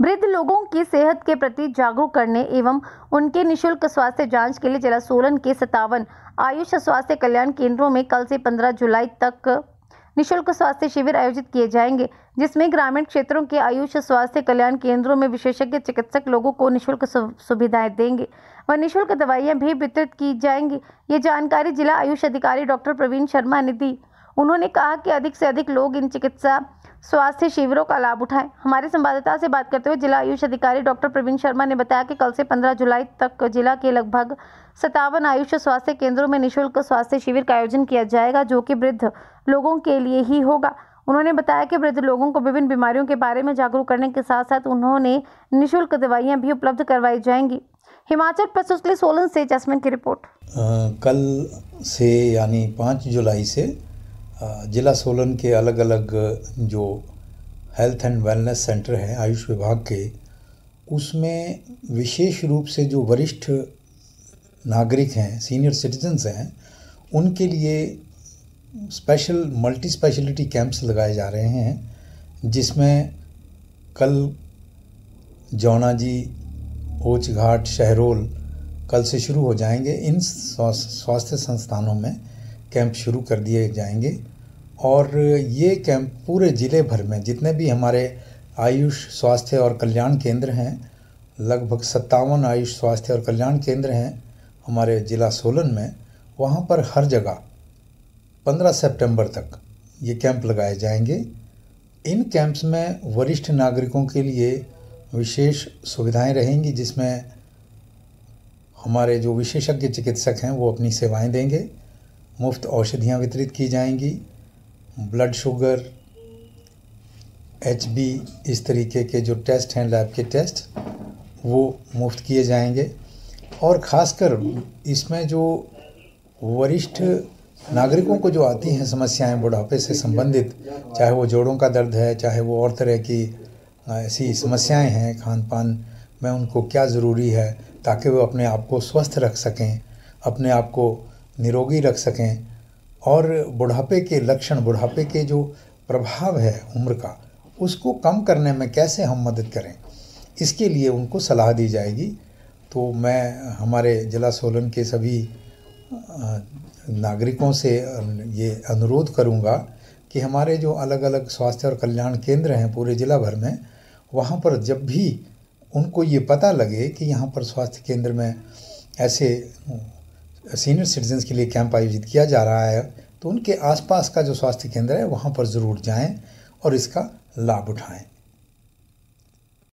वृद्ध लोगों की सेहत के प्रति जागरूक करने एवं उनके निशुल्क स्वास्थ्य जांच के लिए जिला सोलन के सतावन आयुष स्वास्थ्य कल्याण केंद्रों में कल से 15 जुलाई तक निशुल्क स्वास्थ्य शिविर आयोजित किए जाएंगे जिसमें ग्रामीण क्षेत्रों के आयुष स्वास्थ्य कल्याण केंद्रों में विशेषज्ञ चिकित्सक लोगों को निशुल्क सुविधाएं देंगे व निःशुल्क दवाइयाँ भी वितरित की जाएंगी ये जानकारी जिला आयुष अधिकारी डॉक्टर प्रवीण शर्मा ने दी उन्होंने कहा कि अधिक से अधिक लोग इन चिकित्सा स्वास्थ्य शिविरों का लाभ उठाएं हमारे संवाददाता से बात करते हुए जिला आयुष अधिकारी डॉक्टर प्रवीण शर्मा ने बताया कि कल से 15 जुलाई तक जिला के लगभग सतावन आयुष स्वास्थ्य केंद्रों में निशुल्क स्वास्थ्य शिविर का आयोजन किया जाएगा जो कि वृद्ध लोगों के लिए ही होगा उन्होंने बताया कि वृद्ध लोगों को विभिन्न बीमारियों के बारे में जागरूक करने के साथ साथ उन्होंने निःशुल्क दवाइयाँ भी उपलब्ध करवाई जाएंगी हिमाचल प्रदेश सोलन से जसमिन की रिपोर्ट आ, कल से यानी पाँच जुलाई से ज़िला सोलन के अलग अलग जो हेल्थ एंड वेलनेस सेंटर हैं आयुष विभाग के उसमें विशेष रूप से जो वरिष्ठ नागरिक हैं सीनियर सिटीजन्स हैं उनके लिए स्पेशल मल्टी स्पेशलिटी कैंप्स लगाए जा रहे हैं जिसमें कल जौना जी ओच घाट शहरोल कल से शुरू हो जाएंगे इन स्वास्थ्य संस्थानों में कैंप शुरू कर दिए जाएंगे और ये कैंप पूरे ज़िले भर में जितने भी हमारे आयुष स्वास्थ्य और कल्याण केंद्र हैं लगभग सत्तावन आयुष स्वास्थ्य और कल्याण केंद्र हैं हमारे ज़िला सोलन में वहाँ पर हर जगह 15 सितंबर तक ये कैंप लगाए जाएंगे इन कैंप्स में वरिष्ठ नागरिकों के लिए विशेष सुविधाएं रहेंगी जिसमें हमारे जो विशेषज्ञ चिकित्सक हैं वो अपनी सेवाएं देंगे मुफ्त औषधियाँ वितरित की जाएंगी ब्लड शुगर एच बी इस तरीके के जो टेस्ट हैं लैब के टेस्ट वो मुफ्त किए जाएंगे और ख़ासकर इसमें जो वरिष्ठ नागरिकों को जो आती हैं समस्याएं बुढ़ापे से संबंधित चाहे वो जोड़ों का दर्द है चाहे वो और तरह की ऐसी समस्याएं हैं खान पान में उनको क्या ज़रूरी है ताकि वो अपने आप को स्वस्थ रख सकें अपने आप को निरोगी रख सकें और बुढ़ापे के लक्षण बुढ़ापे के जो प्रभाव है उम्र का उसको कम करने में कैसे हम मदद करें इसके लिए उनको सलाह दी जाएगी तो मैं हमारे जिला सोलन के सभी नागरिकों से ये अनुरोध करूंगा कि हमारे जो अलग अलग स्वास्थ्य और कल्याण केंद्र हैं पूरे ज़िला भर में वहाँ पर जब भी उनको ये पता लगे कि यहाँ पर स्वास्थ्य केंद्र में ऐसे सीनियर सिटीजन्स के लिए कैंप आयोजित किया जा रहा है तो उनके आसपास का जो स्वास्थ्य केंद्र है वहाँ पर ज़रूर जाएँ और इसका लाभ उठाएँ